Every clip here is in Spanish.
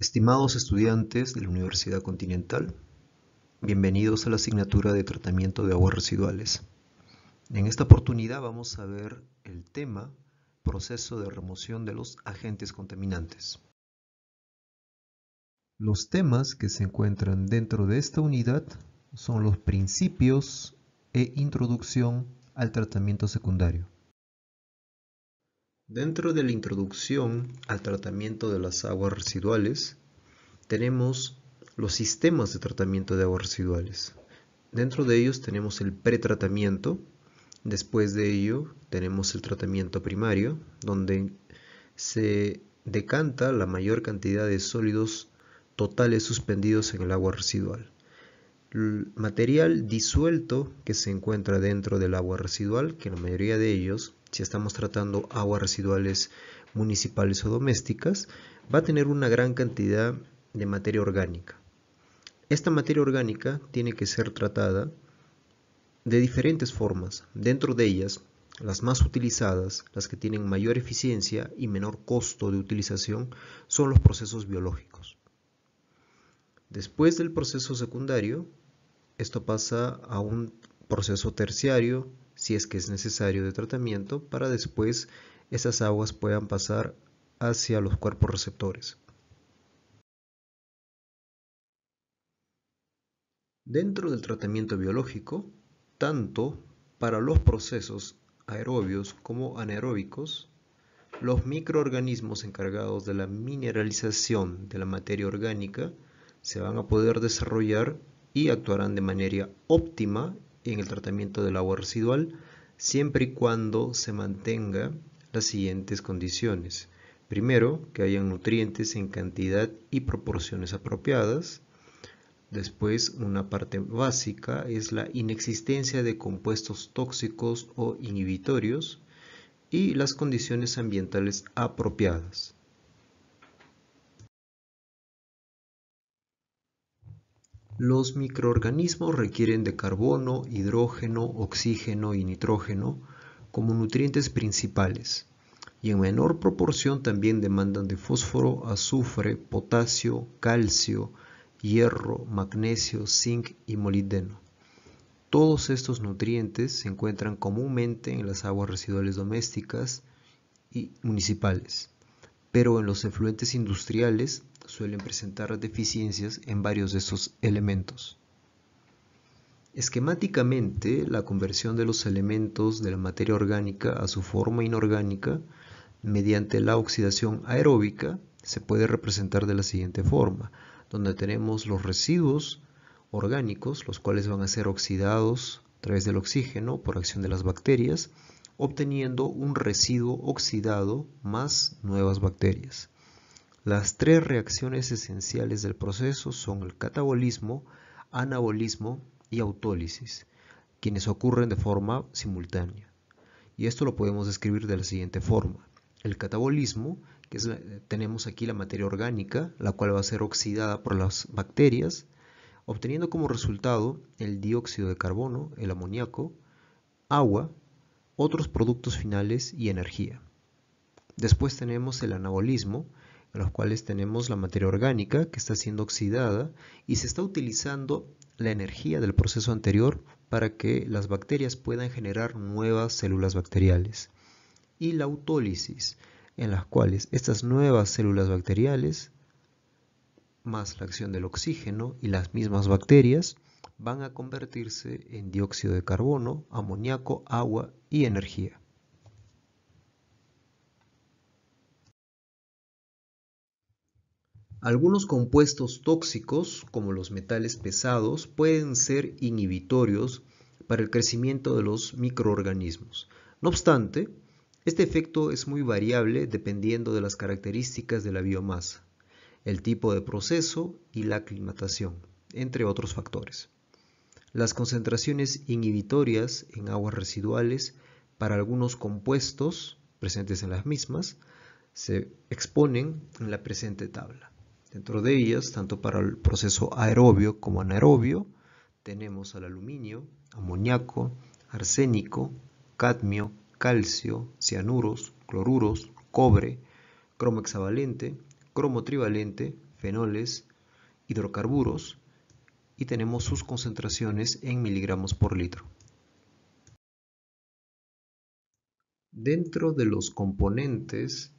Estimados estudiantes de la Universidad Continental, bienvenidos a la asignatura de tratamiento de aguas residuales. En esta oportunidad vamos a ver el tema proceso de remoción de los agentes contaminantes. Los temas que se encuentran dentro de esta unidad son los principios e introducción al tratamiento secundario. Dentro de la introducción al tratamiento de las aguas residuales, tenemos los sistemas de tratamiento de aguas residuales. Dentro de ellos tenemos el pretratamiento, después de ello tenemos el tratamiento primario, donde se decanta la mayor cantidad de sólidos totales suspendidos en el agua residual. El material disuelto que se encuentra dentro del agua residual, que la mayoría de ellos si estamos tratando aguas residuales municipales o domésticas, va a tener una gran cantidad de materia orgánica. Esta materia orgánica tiene que ser tratada de diferentes formas. Dentro de ellas, las más utilizadas, las que tienen mayor eficiencia y menor costo de utilización, son los procesos biológicos. Después del proceso secundario, esto pasa a un proceso terciario si es que es necesario, de tratamiento para después esas aguas puedan pasar hacia los cuerpos receptores. Dentro del tratamiento biológico, tanto para los procesos aerobios como anaeróbicos, los microorganismos encargados de la mineralización de la materia orgánica se van a poder desarrollar y actuarán de manera óptima en el tratamiento del agua residual siempre y cuando se mantenga las siguientes condiciones. Primero, que hayan nutrientes en cantidad y proporciones apropiadas. Después, una parte básica es la inexistencia de compuestos tóxicos o inhibitorios y las condiciones ambientales apropiadas. Los microorganismos requieren de carbono, hidrógeno, oxígeno y nitrógeno como nutrientes principales y en menor proporción también demandan de fósforo, azufre, potasio, calcio, hierro, magnesio, zinc y molibdeno. Todos estos nutrientes se encuentran comúnmente en las aguas residuales domésticas y municipales pero en los efluentes industriales suelen presentar deficiencias en varios de esos elementos. Esquemáticamente, la conversión de los elementos de la materia orgánica a su forma inorgánica mediante la oxidación aeróbica se puede representar de la siguiente forma, donde tenemos los residuos orgánicos, los cuales van a ser oxidados a través del oxígeno por acción de las bacterias, obteniendo un residuo oxidado más nuevas bacterias. Las tres reacciones esenciales del proceso son el catabolismo, anabolismo y autólisis, quienes ocurren de forma simultánea. Y esto lo podemos describir de la siguiente forma. El catabolismo, que es tenemos aquí la materia orgánica, la cual va a ser oxidada por las bacterias, obteniendo como resultado el dióxido de carbono, el amoníaco, agua, otros productos finales y energía. Después tenemos el anabolismo, en los cuales tenemos la materia orgánica que está siendo oxidada y se está utilizando la energía del proceso anterior para que las bacterias puedan generar nuevas células bacteriales. Y la autólisis, en las cuales estas nuevas células bacteriales, más la acción del oxígeno y las mismas bacterias, van a convertirse en dióxido de carbono, amoníaco, agua y energía. Algunos compuestos tóxicos, como los metales pesados, pueden ser inhibitorios para el crecimiento de los microorganismos. No obstante, este efecto es muy variable dependiendo de las características de la biomasa, el tipo de proceso y la aclimatación, entre otros factores. Las concentraciones inhibitorias en aguas residuales para algunos compuestos presentes en las mismas se exponen en la presente tabla. Dentro de ellas, tanto para el proceso aerobio como anaerobio, tenemos al aluminio, amoníaco, arsénico, cadmio, calcio, cianuros, cloruros, cobre, cromo hexavalente, cromo trivalente, fenoles, hidrocarburos, y tenemos sus concentraciones en miligramos por litro. Dentro de los componentes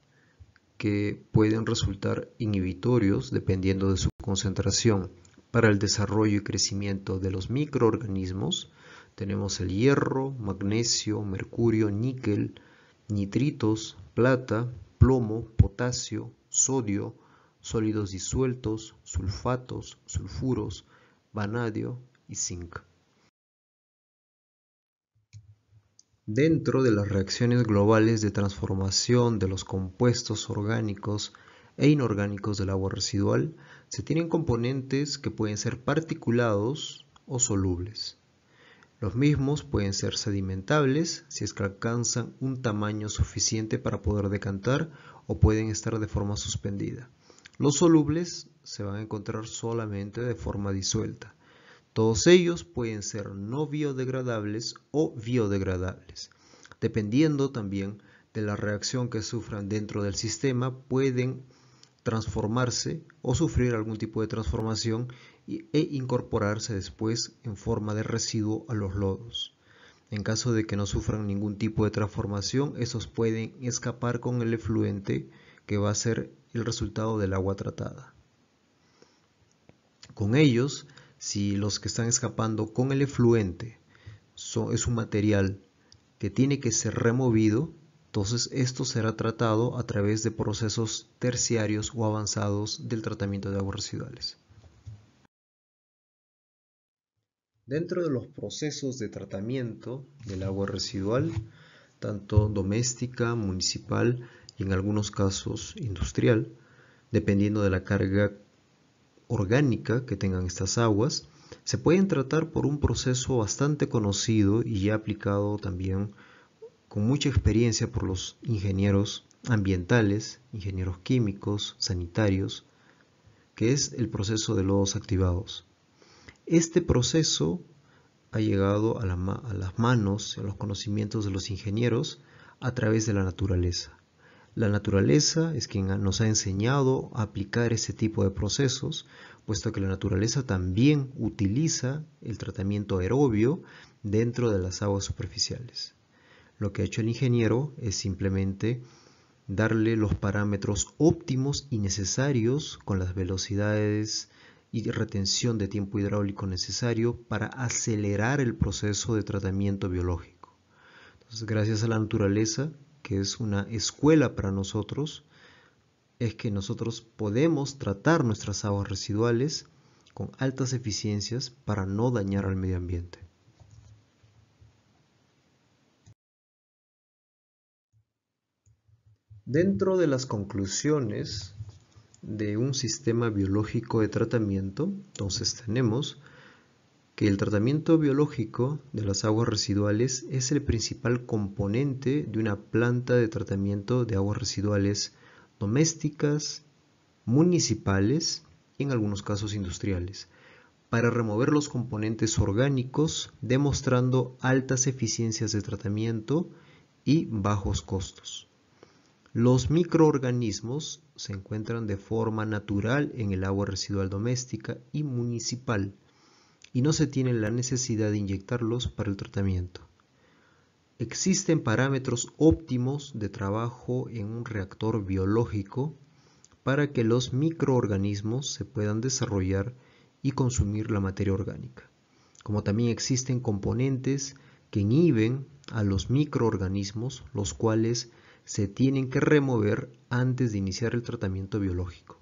que pueden resultar inhibitorios dependiendo de su concentración para el desarrollo y crecimiento de los microorganismos, tenemos el hierro, magnesio, mercurio, níquel, nitritos, plata, plomo, potasio, sodio, sólidos disueltos, sulfatos, sulfuros, vanadio y zinc. Dentro de las reacciones globales de transformación de los compuestos orgánicos e inorgánicos del agua residual, se tienen componentes que pueden ser particulados o solubles. Los mismos pueden ser sedimentables si alcanzan un tamaño suficiente para poder decantar o pueden estar de forma suspendida. Los solubles se van a encontrar solamente de forma disuelta. Todos ellos pueden ser no biodegradables o biodegradables. Dependiendo también de la reacción que sufran dentro del sistema, pueden transformarse o sufrir algún tipo de transformación e incorporarse después en forma de residuo a los lodos. En caso de que no sufran ningún tipo de transformación, esos pueden escapar con el efluente que va a ser el resultado del agua tratada. Con ellos, si los que están escapando con el efluente es un material que tiene que ser removido, entonces esto será tratado a través de procesos terciarios o avanzados del tratamiento de aguas residuales. Dentro de los procesos de tratamiento del agua residual, tanto doméstica, municipal y en algunos casos industrial, dependiendo de la carga orgánica que tengan estas aguas se pueden tratar por un proceso bastante conocido y ya aplicado también con mucha experiencia por los ingenieros ambientales, ingenieros químicos, sanitarios, que es el proceso de lodos activados. Este proceso ha llegado a, a las manos, a los conocimientos de los ingenieros a través de la naturaleza. La naturaleza es quien nos ha enseñado a aplicar ese tipo de procesos, puesto que la naturaleza también utiliza el tratamiento aerobio dentro de las aguas superficiales. Lo que ha hecho el ingeniero es simplemente darle los parámetros óptimos y necesarios con las velocidades y retención de tiempo hidráulico necesario para acelerar el proceso de tratamiento biológico. Entonces, gracias a la naturaleza, que es una escuela para nosotros, es que nosotros podemos tratar nuestras aguas residuales con altas eficiencias para no dañar al medio ambiente. Dentro de las conclusiones de un sistema biológico de tratamiento, entonces tenemos el tratamiento biológico de las aguas residuales es el principal componente de una planta de tratamiento de aguas residuales domésticas, municipales y en algunos casos industriales, para remover los componentes orgánicos demostrando altas eficiencias de tratamiento y bajos costos. Los microorganismos se encuentran de forma natural en el agua residual doméstica y municipal, y no se tiene la necesidad de inyectarlos para el tratamiento. Existen parámetros óptimos de trabajo en un reactor biológico para que los microorganismos se puedan desarrollar y consumir la materia orgánica, como también existen componentes que inhiben a los microorganismos, los cuales se tienen que remover antes de iniciar el tratamiento biológico.